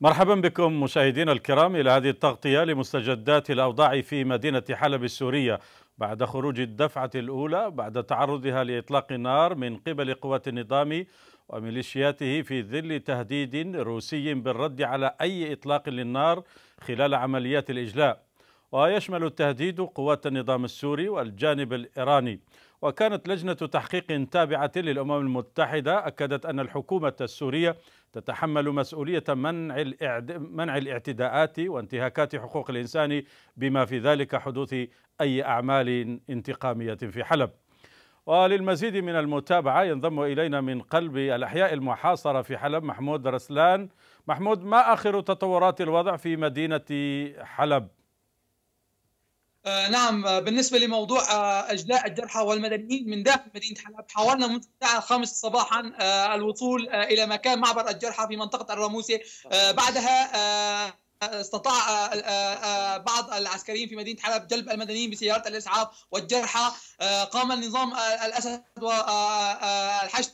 مرحبا بكم مشاهدينا الكرام الى هذه التغطيه لمستجدات الاوضاع في مدينه حلب السوريه بعد خروج الدفعه الاولى بعد تعرضها لاطلاق النار من قبل قوات النظام وميليشياته في ظل تهديد روسي بالرد على اي اطلاق للنار خلال عمليات الاجلاء ويشمل التهديد قوات النظام السوري والجانب الايراني وكانت لجنه تحقيق تابعه للامم المتحده اكدت ان الحكومه السوريه تتحمل مسؤولية منع منع الاعتداءات وانتهاكات حقوق الإنسان بما في ذلك حدوث أي أعمال انتقامية في حلب وللمزيد من المتابعة ينضم إلينا من قلب الأحياء المحاصرة في حلب محمود رسلان محمود ما آخر تطورات الوضع في مدينة حلب آه، نعم آه، بالنسبة لموضوع آه، أجلاء الجرحى والمدنيين من داخل مدينة حلب حاولنا منذ الساعة الخامسة صباحا الوصول إلى مكان معبر الجرحى في منطقة الراموسي بعدها استطاع آه، آه، آه، بعض العسكريين في مدينه حلب جلب المدنيين بسيارات الاسعاف والجرحى قام النظام الاسد والحشد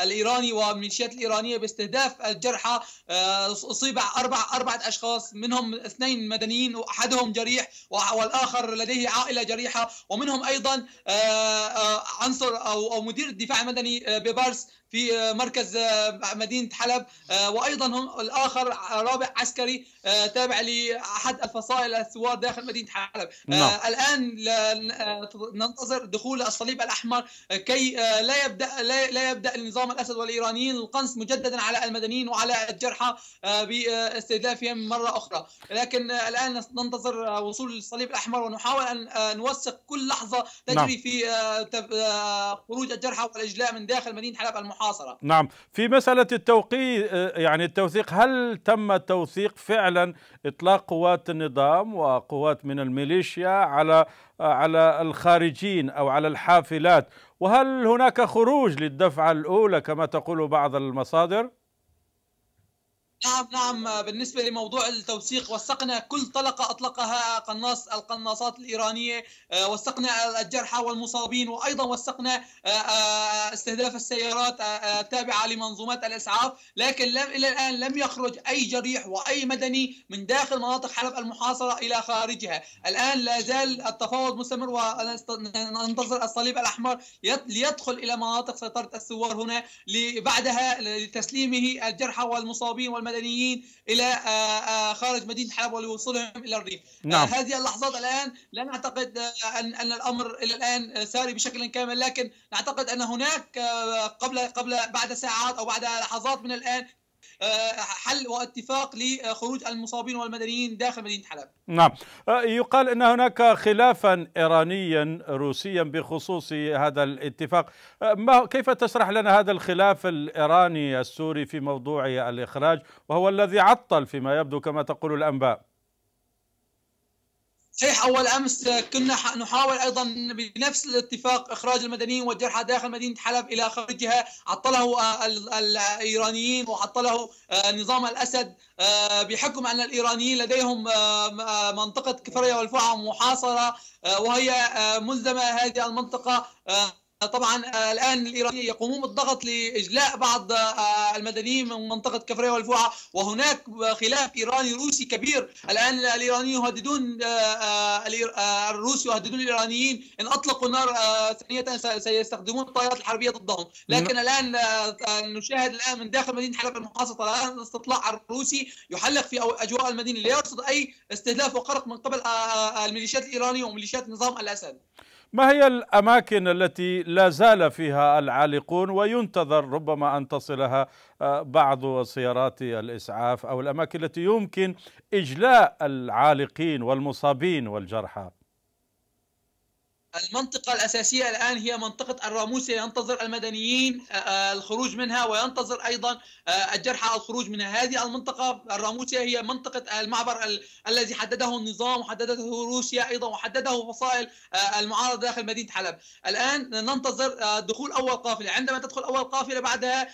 الايراني والميليشيات الايرانيه باستهداف الجرحى اصيب اربع اربعه اشخاص منهم اثنين مدنيين واحدهم جريح والاخر لديه عائله جريحه ومنهم ايضا عنصر او مدير الدفاع المدني ببارس في آه، مركز آه، مدينه حلب آه، وايضا هم الاخر رابع عسكري تابع لاحد الفصائل الثوار داخل مدينه حلب نعم. الان ننتظر دخول الصليب الاحمر كي لا يبدا لا يبدا النظام الاسد والايرانيين القنص مجددا على المدنيين وعلى الجرحى باستهدافهم مره اخرى لكن الان ننتظر وصول الصليب الاحمر ونحاول ان نوثق كل لحظه تجري نعم. في خروج الجرحى والاجلاء من داخل مدينه حلب المحاصره المحاصره نعم في مساله التوقيت يعني التوثيق هل تم التوثيق فعلا اطلاق قوات النظام وقوات من الميليشيا على على الخارجين او على الحافلات وهل هناك خروج للدفعه الاولى كما تقول بعض المصادر نعم نعم بالنسبة لموضوع التوثيق وثقنا كل طلقة أطلقها قناص القناصات الإيرانية آه، وثقنا الجرحى والمصابين وأيضا وثقنا آه، آه، استهداف السيارات التابعة لمنظومات الإسعاف لكن لم إلى الآن لم يخرج أي جريح وأي مدني من داخل مناطق حلب المحاصرة إلى خارجها الآن لا زال التفاوض مستمر وننتظر الصليب الأحمر ليدخل إلى مناطق سيطرة الثوار هنا لبعدها لتسليمه الجرحى والمصابين وال المدنيين الى آه، آه، خارج مدينه حلب ولوصولهم الى الريف آه، نعم. هذه اللحظات الان لا نعتقد ان ان الامر الى الان ساري بشكل كامل لكن نعتقد ان هناك قبل قبل بعد ساعات او بعد لحظات من الان آه، حل واتفاق لخروج المصابين والمدنيين داخل مدينه حلب. نعم، آه، يقال ان هناك خلافا ايرانيا روسيا بخصوص هذا الاتفاق، آه، ما كيف تشرح لنا هذا الخلاف الايراني السوري في موضوع الاخراج وهو الذي عطل فيما يبدو كما تقول الانباء؟ صحيح اول امس كنا نحاول ايضا بنفس الاتفاق اخراج المدنيين والجرحى داخل مدينه حلب الى خارجها عطله آه، الايرانيين وعطله آه، نظام الاسد آه، بحكم ان الايرانيين لديهم منطقه كفريه والفعه محاصره وهي ملزمه هذه المنطقه طبعا آه، الان الايرانيين يقومون بالضغط لاجلاء بعض آه، المدنيين من منطقه كفريه والفوعه وهناك خلاف ايراني روسي كبير الان الايرانيين يهددون آه، الروس يهددون الايرانيين ان اطلقوا نار ثانيه سيستخدمون الطائرات الحربيه ضدهم لكن نعم. الان نشاهد الان من داخل مدينه حلب المحاصره الان الاستطلاع الروسي يحلق في اجواء المدينه لا يرصد اي استهداف وقرق من قبل الميليشيات الايرانيه وميليشيات نظام الاسد ما هي الأماكن التي لا زال فيها العالقون وينتظر ربما أن تصلها آه، بعض سيارات الإسعاف أو الأماكن التي يمكن إجلاء العالقين والمصابين والجرحى المنطقة الأساسية الآن هي منطقة الراموسية ينتظر المدنيين آه، آه، الخروج منها وينتظر أيضا آه، الجرحى الخروج من هذه المنطقة الراموسية هي منطقة المعبر ال الذي حدده النظام وحددته روسيا أيضا وحدده فصائل المعارضة داخل مدينة حلب الآن ننتظر دخول أول قافلة عندما تدخل أول قافلة بعدها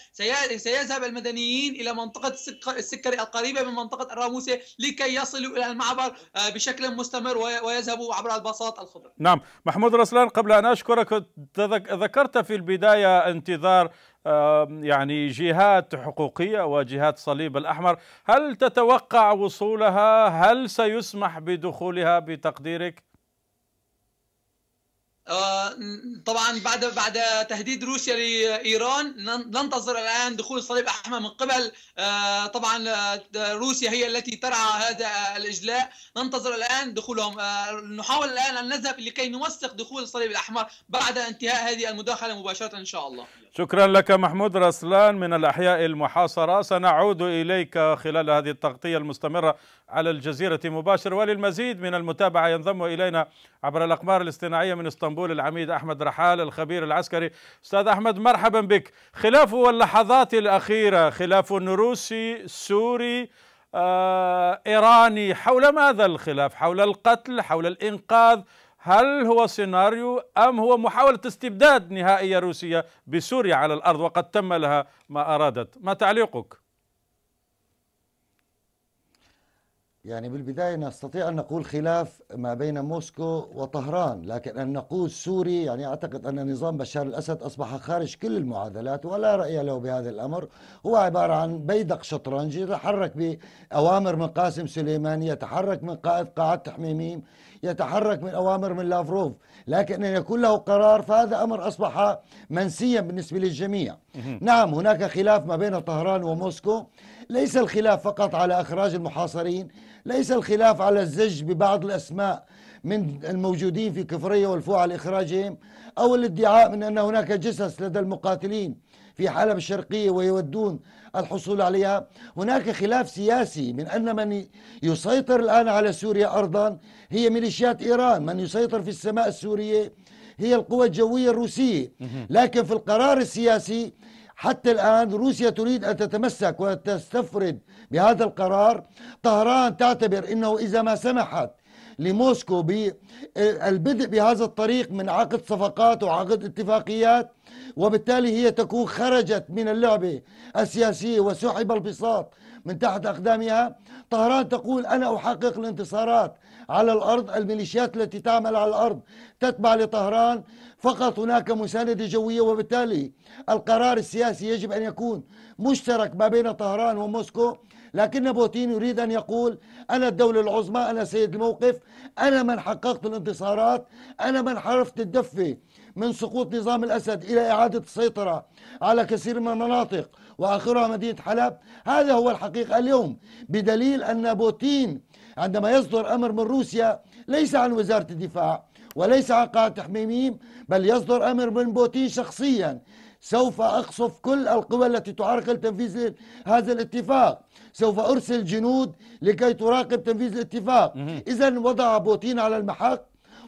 سيذهب المدنيين إلى منطقة السكري القريبة من منطقة الراموسية لكي يصلوا إلى المعبر بشكل مستمر ويذهبوا عبر الباصات الخضراء نعم محمود محمود رسلان قبل أن أشكرك ذكرت في البداية انتظار يعني جهات حقوقية وجهات صليب الأحمر هل تتوقع وصولها هل سيسمح بدخولها بتقديرك؟ آه، طبعا بعد بعد تهديد روسيا لايران ننتظر الان دخول الصليب الاحمر من قبل آه، طبعا آه، روسيا هي التي ترعى هذا الاجلاء ننتظر الان دخولهم نحاول الان ان نذهب لكي نوثق دخول الصليب الاحمر بعد انتهاء هذه المداخله مباشره ان شاء الله شكرا لك محمود رسلان من الاحياء المحاصره سنعود اليك خلال هذه التغطيه المستمره على الجزيرة مباشر وللمزيد من المتابعة ينضم إلينا عبر الأقمار الاصطناعية من اسطنبول العميد أحمد رحال الخبير العسكري أستاذ أحمد مرحبا بك خلاف اللحظات الأخيرة خلاف روسي سوري آه، إيراني حول ماذا الخلاف حول القتل حول الإنقاذ هل هو سيناريو أم هو محاولة استبداد نهائية روسية بسوريا على الأرض وقد تم لها ما أرادت ما تعليقك؟ يعني بالبداية نستطيع أن نقول خلاف ما بين موسكو وطهران لكن أن نقول سوري يعني أعتقد أن نظام بشار الأسد أصبح خارج كل المعادلات ولا رأي له بهذا الأمر هو عبارة عن بيدق شطرنجي يتحرك بأوامر من قاسم سليماني يتحرك من قائد قاعة حميميم يتحرك من أوامر من لافروف لكن أن يكون له قرار فهذا أمر أصبح منسيا بالنسبة للجميع نعم هناك خلاف ما بين طهران وموسكو ليس الخلاف فقط على إخراج المحاصرين ليس الخلاف على الزج ببعض الأسماء من الموجودين في كفرية والفوع لإخراجهم أو الادعاء من أن هناك جثث لدى المقاتلين في حلب الشرقية ويودون الحصول عليها هناك خلاف سياسي من أن من يسيطر الآن على سوريا أرضا هي ميليشيات إيران من يسيطر في السماء السورية هي القوى الجوية الروسية لكن في القرار السياسي حتى الآن روسيا تريد أن تتمسك وتستفرد بهذا القرار طهران تعتبر أنه إذا ما سمحت لموسكو بالبدء بهذا الطريق من عقد صفقات وعقد اتفاقيات وبالتالي هي تكون خرجت من اللعبة السياسية وسحب البساط من تحت أقدامها طهران تقول أنا أحقق الانتصارات على الأرض الميليشيات التي تعمل على الأرض تتبع لطهران فقط هناك مساندة جوية وبالتالي القرار السياسي يجب أن يكون مشترك ما بين طهران وموسكو لكن بوتين يريد أن يقول أنا الدولة العظمى أنا سيد الموقف أنا من حققت الانتصارات أنا من حرفت الدفة من سقوط نظام الأسد إلى إعادة السيطرة على كثير من المناطق وآخرها مدينة حلب هذا هو الحقيقة اليوم بدليل أن بوتين عندما يصدر أمر من روسيا ليس عن وزارة الدفاع وليس عن قاعدة حميميم بل يصدر أمر من بوتين شخصيا سوف أقصف كل القوى التي تعرقل تنفيذ هذا الاتفاق سوف أرسل جنود لكي تراقب تنفيذ الاتفاق إذا وضع بوتين على المحق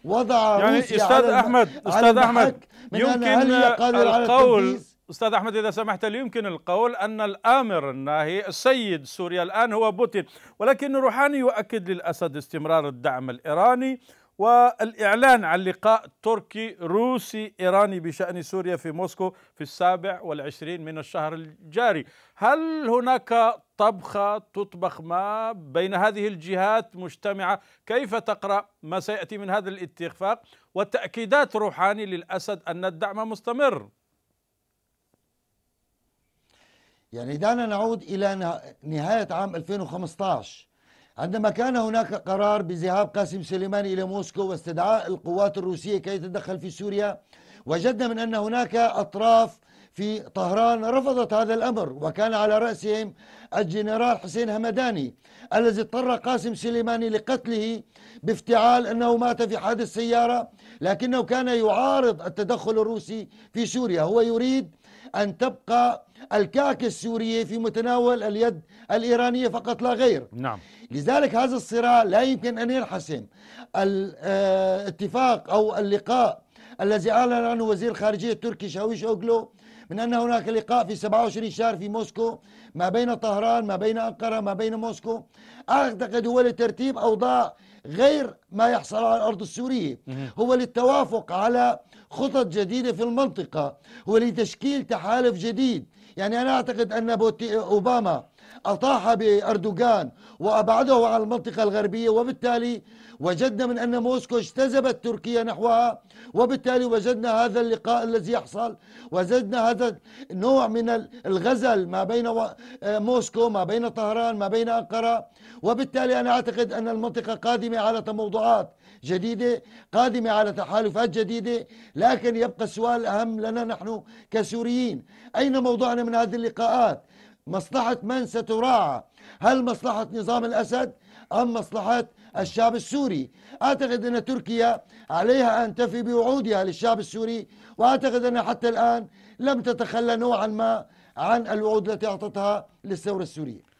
وضع يعني روسيا أستاذ على أحمد على أستاذ أحمد يمكن القول أستاذ أحمد إذا سمحت لي يمكن القول أن الآمر الناهي السيد سوريا الآن هو بوتين ولكن روحاني يؤكد للأسد استمرار الدعم الإيراني والإعلان عن لقاء تركي روسي إيراني بشأن سوريا في موسكو في السابع والعشرين من الشهر الجاري هل هناك طبخة تطبخ ما بين هذه الجهات مجتمعة كيف تقرأ ما سيأتي من هذا الاتفاق وتأكيدات روحاني للأسد أن الدعم مستمر يعني دعنا نعود إلى نهاية عام 2015 عندما كان هناك قرار بذهاب قاسم سليماني إلى موسكو واستدعاء القوات الروسية كي تتدخل في سوريا وجدنا من أن هناك أطراف في طهران رفضت هذا الأمر وكان على رأسهم الجنرال حسين همداني الذي اضطر قاسم سليماني لقتله بافتعال أنه مات في حادث سيارة لكنه كان يعارض التدخل الروسي في سوريا هو يريد أن تبقى الكعكة السورية في متناول اليد الإيرانية فقط لا غير نعم لذلك هذا الصراع لا يمكن أن ينحسم الاتفاق آه، أو اللقاء الذي أعلن عنه وزير الخارجيه التركي شاويش أوغلو من أن هناك لقاء في 27 شهر في موسكو ما بين طهران ما بين أنقرة ما بين موسكو أعتقد هو لترتيب أوضاع غير ما يحصل على الأرض السورية هو للتوافق على خطط جديدة في المنطقة هو لتشكيل تحالف جديد يعني أنا أعتقد أن أوباما أطاح بأردوغان وأبعده عن المنطقة الغربية وبالتالي وجدنا من أن موسكو اجتذبت تركيا نحوها وبالتالي وجدنا هذا اللقاء الذي يحصل وجدنا هذا نوع من الغزل ما بين موسكو ما بين طهران ما بين أنقرة وبالتالي أنا أعتقد أن المنطقة قادمة على تموضعات جديدة قادمة على تحالفات جديدة لكن يبقى السؤال الأهم لنا نحن كسوريين أين موضوعنا من هذه اللقاءات مصلحة من ستراعى هل مصلحة نظام الأسد أم مصلحة الشعب السوري أعتقد أن تركيا عليها أن تفي بوعودها للشعب السوري وأعتقد أن حتى الآن لم تتخلى نوعا ما عن الوعود التي أعطتها للثورة السورية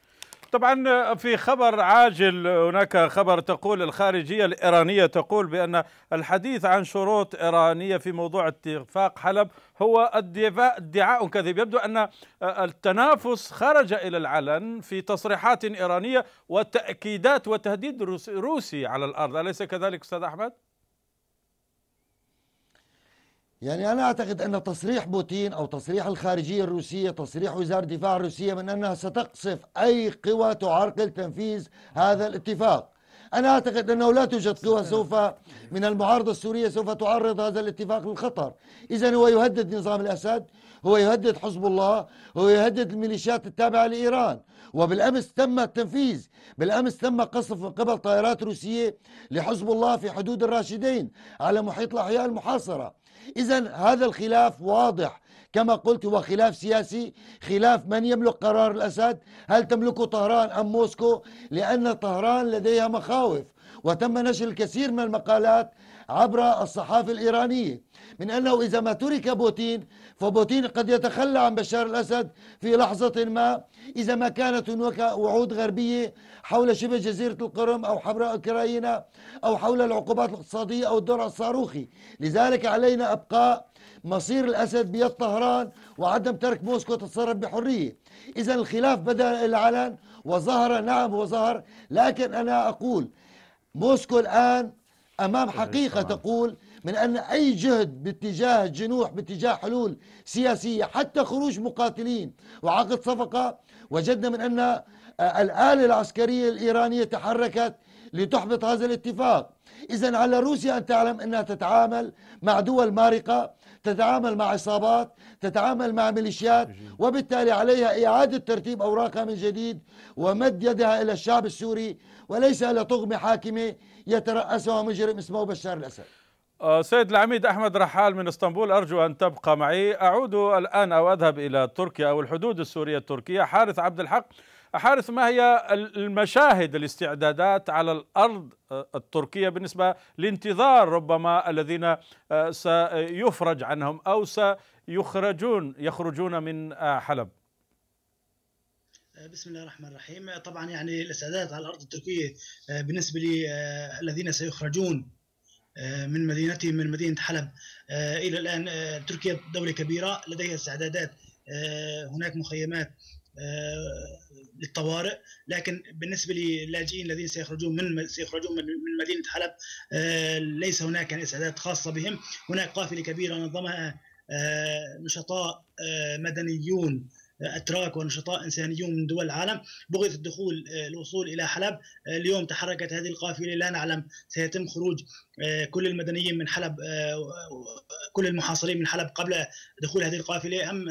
طبعا في خبر عاجل هناك خبر تقول الخارجية الإيرانية تقول بأن الحديث عن شروط إيرانية في موضوع اتفاق حلب هو ادعاء كذب يبدو أن التنافس خرج إلى العلن في تصريحات إيرانية وتأكيدات وتهديد روسي على الأرض أليس كذلك أستاذ أحمد؟ يعني أنا أعتقد أن تصريح بوتين أو تصريح الخارجية الروسية تصريح وزارة الدفاع الروسية من أنها ستقصف أي قوى تعرقل تنفيذ هذا الاتفاق أنا أعتقد أنه لا توجد قوى سوف من المعارضة السورية سوف تعرض هذا الاتفاق للخطر إذا هو يهدد نظام الأسد هو يهدد حزب الله هو يهدد الميليشيات التابعة لإيران وبالأمس تم التنفيذ بالأمس تم قصف من قبل طائرات روسية لحزب الله في حدود الراشدين على محيط الأحياء المحاصرة إذا هذا الخلاف واضح كما قلت هو خلاف سياسي خلاف من يملك قرار الأسد هل تملكه طهران أم موسكو لأن طهران لديها مخاوف وتم نشر الكثير من المقالات عبر الصحافة الإيرانية من أنه إذا ما ترك بوتين فبوتين قد يتخلى عن بشار الأسد في لحظة ما إذا ما كانت هناك وعود غربية حول شبه جزيرة القرم أو حول أوكرانيا أو حول العقوبات الاقتصادية أو الدرع الصاروخي لذلك علينا أبقاء مصير الأسد بيد طهران وعدم ترك موسكو تتصرف بحرية إذا الخلاف بدأ العلن وظهر نعم وظهر لكن أنا أقول موسكو الآن أمام إيه، حقيقة تقول من أن أي جهد باتجاه جنوح باتجاه حلول سياسية حتى خروج مقاتلين وعقد صفقة وجدنا من أن آه، الآلة العسكرية الإيرانية تحركت لتحبط هذا الاتفاق إذا على روسيا أن تعلم أنها تتعامل مع دول مارقة تتعامل مع عصابات تتعامل مع ميليشيات وبالتالي عليها إعادة ترتيب أوراقها من جديد ومد يدها إلى الشعب السوري وليس إلى طغمة حاكمة يترأسها مجرم اسمه بشار الأسد آه، سيد العميد أحمد رحال من اسطنبول أرجو أن تبقى معي أعود الآن أو أذهب إلى تركيا أو الحدود السورية التركية حارث عبد الحق حارث ما هي المشاهد الاستعدادات على الارض آه، التركيه بالنسبه لانتظار ربما الذين آه، سيفرج عنهم او سيخرجون يخرجون من آه، حلب بسم الله الرحمن الرحيم طبعا يعني الاستعدادات على الارض التركيه بالنسبه للذين سيخرجون من مدينتهم من مدينه حلب الى الان تركيا دوله كبيره لديها استعدادات هناك مخيمات آه، للطوارئ لكن بالنسبه للاجئين الذين سيخرجون من سيخرجون من مدينه حلب آه، ليس هناك يعني استعداد خاصه بهم هناك قافله كبيره نظمها آه، نشطاء مدنيون أتراك ونشطاء إنسانيون من دول العالم بغية الدخول آه، الوصول إلى حلب آه، اليوم تحركت هذه القافلة لا نعلم سيتم خروج آه، كل المدنيين من حلب كل المحاصرين من حلب قبل دخول هذه القافلة أم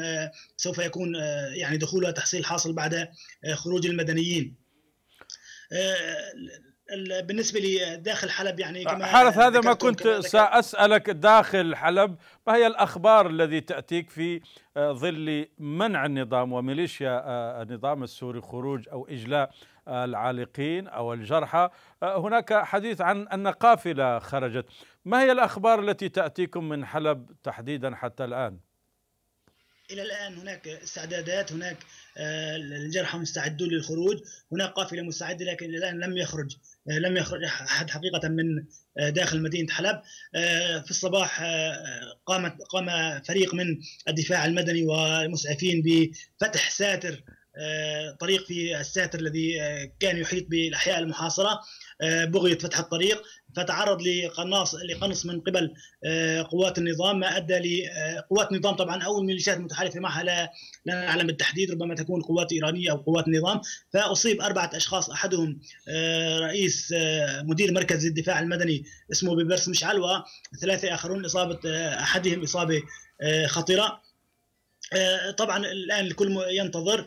سوف يكون يعني دخولها تحصيل حاصل بعد خروج المدنيين بالنسبه لي داخل حلب يعني كما آه، حارث هذا ما كنت ساسالك داخل حلب ما هي الاخبار الذي تاتيك في آه، ظل منع النظام وميليشيا آه، النظام السوري خروج او اجلاء العالقين او الجرحى هناك حديث عن ان قافله خرجت ما هي الاخبار التي تاتيكم من حلب تحديدا حتى الان الى الان هناك استعدادات هناك آه، الجرحى مستعدون للخروج هناك قافله مستعده لكن الى الان لم يخرج آه، لم يخرج احد حقيقه من آه، داخل مدينه حلب في الصباح قامت قام فريق من الدفاع المدني والمسعفين بفتح ساتر طريق في الساتر الذي كان يحيط بالاحياء المحاصره بغيه فتح الطريق تتعرض لقناص لقنص من قبل آه، قوات النظام ما ادى لقوات آه، النظام طبعا او الميليشيات المتحالفه معها لا, لا نعلم بالتحديد ربما تكون قوات ايرانيه او قوات النظام فاصيب اربعه اشخاص احدهم آه، رئيس مدير مركز الدفاع المدني اسمه ببرس مشعل وثلاثه اخرون اصابه احدهم اصابه خطيره طبعا الان الكل ينتظر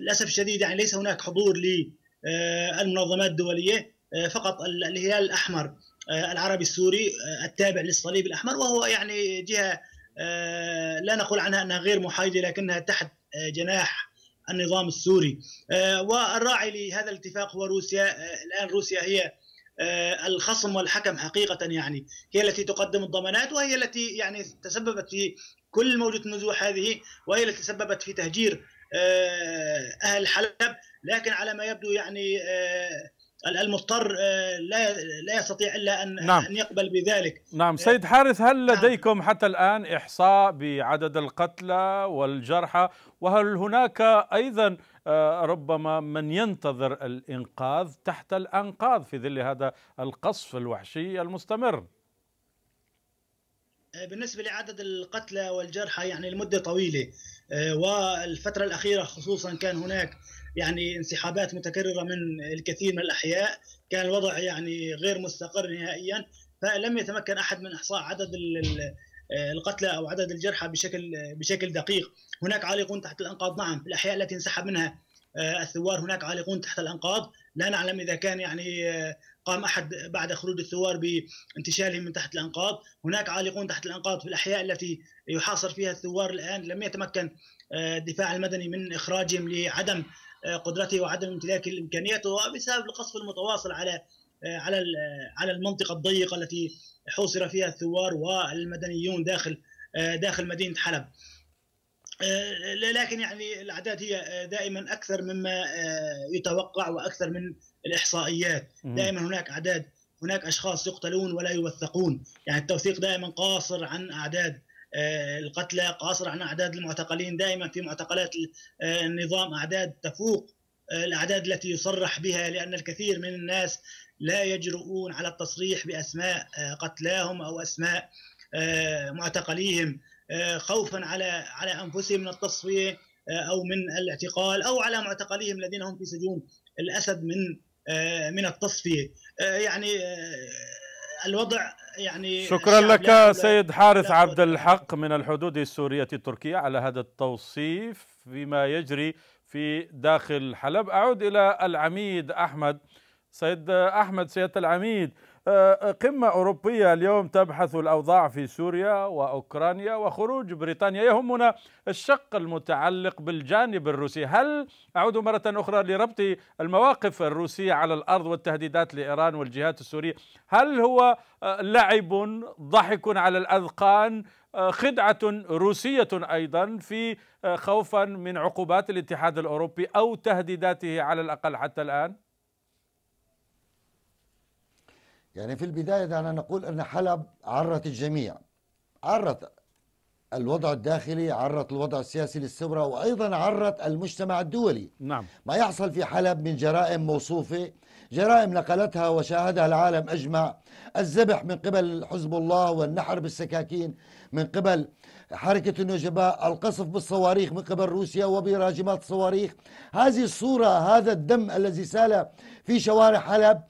للاسف الشديد يعني ليس هناك حضور للمنظمات الدوليه آه، فقط الهلال الاحمر آه، العربي السوري آه، التابع للصليب الاحمر وهو يعني جهه لا نقول عنها انها غير محايده لكنها تحت جناح النظام السوري والراعي لهذا الاتفاق هو روسيا الان روسيا هي الخصم والحكم حقيقه يعني هي التي تقدم الضمانات وهي التي يعني تسببت في كل موجة النزوح هذه وهي التي تسببت في تهجير اهل حلب لكن على ما يبدو يعني المضطر آه، لا لا يستطيع الا ان نعم. ان يقبل بذلك نعم سيد حارث هل نعم. لديكم حتى الان احصاء بعدد القتلى والجرحى وهل هناك ايضا آه، ربما من ينتظر الانقاذ تحت الانقاض في ظل هذا القصف الوحشي المستمر آه، بالنسبة لعدد القتلى والجرحى يعني لمدة طويلة والفترة الأخيرة خصوصا كان هناك يعني انسحابات متكررة من الكثير من الأحياء كان الوضع يعني غير مستقر نهائيا فلم يتمكن أحد من إحصاء عدد القتلى أو عدد الجرحى بشكل بشكل دقيق هناك عالقون تحت الأنقاض نعم في الأحياء التي انسحب منها آه، الثوار هناك عالقون تحت الأنقاض لا نعلم إذا كان يعني آه، قام أحد بعد خروج الثوار بانتشالهم من تحت الأنقاض هناك عالقون تحت الأنقاض في الأحياء التي يحاصر فيها الثوار الآن لم يتمكن آه، الدفاع المدني من إخراجهم لعدم آه، قدرته وعدم امتلاك الامكانيات وبسبب القصف المتواصل على آه، على على المنطقه الضيقه التي حوصر فيها الثوار والمدنيون داخل آه، داخل مدينه حلب. لكن يعني الاعداد هي دائما اكثر مما يتوقع واكثر من الاحصائيات، دائما هناك اعداد هناك اشخاص يقتلون ولا يوثقون، يعني التوثيق دائما قاصر عن اعداد آه، القتلى قاصر عن أعداد المعتقلين دائما في معتقلات آه، النظام أعداد تفوق آه، الأعداد التي يصرح بها لأن الكثير من الناس لا يجرؤون على التصريح بأسماء قتلاهم أو أسماء معتقليهم خوفا على على أنفسهم من التصفية أو من الاعتقال أو على معتقليهم الذين هم في سجون الأسد من من التصفية يعني الوضع يعني شكرا لك سيد حارث عبد الحق من الحدود السورية التركية على هذا التوصيف فيما يجري في داخل حلب أعود إلى العميد أحمد سيد أحمد سيادة العميد آه، آه، قمة أوروبية اليوم تبحث الأوضاع في سوريا وأوكرانيا وخروج بريطانيا يهمنا الشق المتعلق بالجانب الروسي هل أعود مرة أخرى لربط المواقف الروسية على الأرض والتهديدات لإيران والجهات السورية هل هو آه، لعب ضحك على الأذقان خدعة روسية أيضا في خوفا من عقوبات الاتحاد الأوروبي أو تهديداته على الأقل حتى الآن؟ يعني في البداية دعنا نقول أن حلب عرت الجميع عرت الوضع الداخلي عرت الوضع السياسي للسبرة وأيضا عرت المجتمع الدولي نعم. ما يحصل في حلب من جرائم موصوفة جرائم نقلتها وشاهدها العالم أجمع الذبح من قبل حزب الله والنحر بالسكاكين من قبل حركة النجباء القصف بالصواريخ من قبل روسيا وبراجمات الصواريخ هذه الصورة هذا الدم الذي سال في شوارع حلب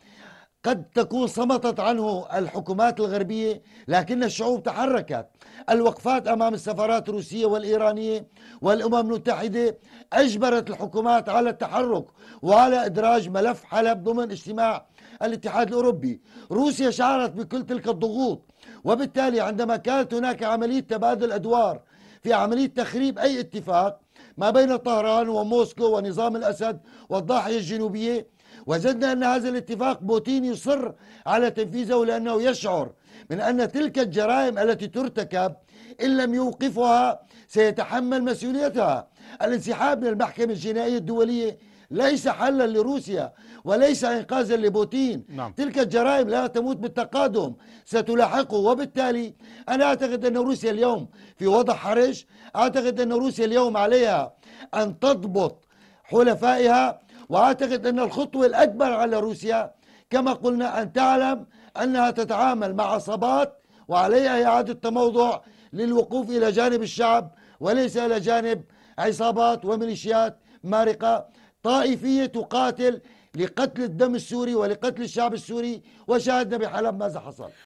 قد تكون صمتت عنه الحكومات الغربية لكن الشعوب تحركت الوقفات أمام السفارات الروسية والإيرانية والأمم المتحدة أجبرت الحكومات على التحرك وعلى إدراج ملف حلب ضمن اجتماع الاتحاد الأوروبي روسيا شعرت بكل تلك الضغوط وبالتالي عندما كانت هناك عملية تبادل أدوار في عملية تخريب أي اتفاق ما بين طهران وموسكو ونظام الأسد والضاحية الجنوبية وجدنا أن هذا الاتفاق بوتين يصر على تنفيذه لأنه يشعر من أن تلك الجرائم التي ترتكب إن لم يوقفها سيتحمل مسؤوليتها الانسحاب من المحكمة الجنائية الدولية ليس حلا لروسيا وليس انقاذا لبوتين نعم. تلك الجرائم لا تموت بالتقادم ستلاحقه وبالتالي انا اعتقد ان روسيا اليوم في وضع حرج اعتقد ان روسيا اليوم عليها ان تضبط حلفائها واعتقد ان الخطوه الاكبر على روسيا كما قلنا ان تعلم انها تتعامل مع عصابات وعليها اعاده تموضع للوقوف الى جانب الشعب وليس الى جانب عصابات وميليشيات مارقه طائفيه تقاتل لقتل الدم السوري ولقتل الشعب السوري وشاهدنا بحلب ماذا حصل